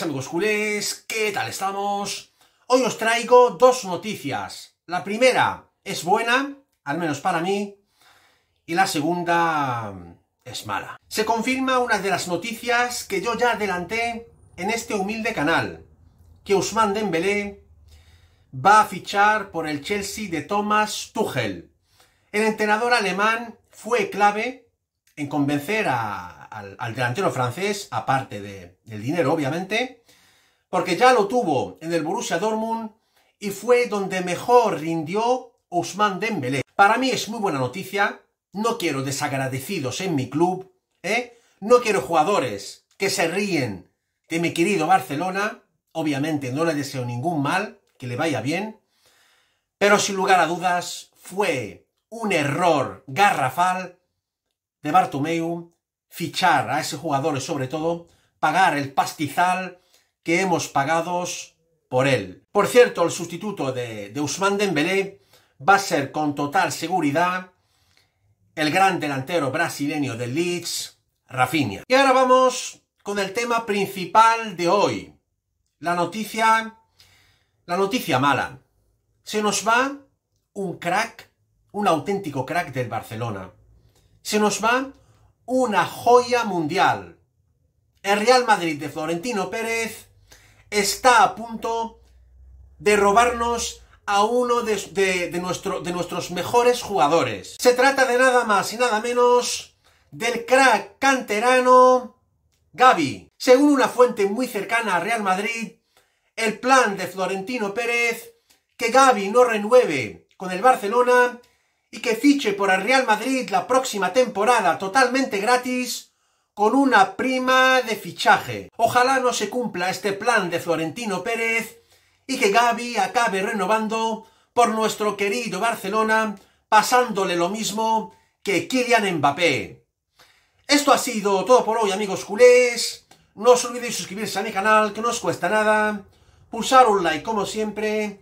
amigos culés, ¿qué tal estamos? Hoy os traigo dos noticias. La primera es buena, al menos para mí, y la segunda es mala. Se confirma una de las noticias que yo ya adelanté en este humilde canal, que Ousmane Dembélé va a fichar por el Chelsea de Thomas Tuchel. El entrenador alemán fue clave en convencer a al, delantero francés, aparte de, del dinero, obviamente, porque ya lo tuvo en el Borussia Dortmund y fue donde mejor rindió Ousmane Dembélé. Para mí es muy buena noticia, no quiero desagradecidos en mi club, ¿eh? no quiero jugadores que se ríen de mi querido Barcelona, obviamente no le deseo ningún mal, que le vaya bien, pero sin lugar a dudas fue un error garrafal de Bartomeu fichar a ese jugador y sobre todo, pagar el pastizal que hemos pagado por él. Por cierto, el sustituto de, de Usman Dembélé va a ser con total seguridad el gran delantero brasileño del Leeds, Rafinha. Y ahora vamos con el tema principal de hoy. La noticia la noticia mala. Se nos va un crack, un auténtico crack del Barcelona. Se nos va una joya mundial. El Real Madrid de Florentino Pérez está a punto de robarnos a uno de, de, nuestros mejores jugadores. Se trata de nada más y nada menos del crack canterano Gaby. Según una fuente muy cercana a Real Madrid, el plan de Florentino Pérez que Gaby no renueve con el Barcelona y que fiche por el Real Madrid la próxima temporada totalmente gratis con una prima de fichaje. Ojalá no se cumpla este plan de Florentino Pérez y que Gaby acabe renovando por nuestro querido Barcelona, pasándole lo mismo que Kylian Mbappé. Esto ha sido todo por hoy, amigos culés. No os olvidéis suscribirse a mi canal, que no os cuesta nada. Pulsar un like, como siempre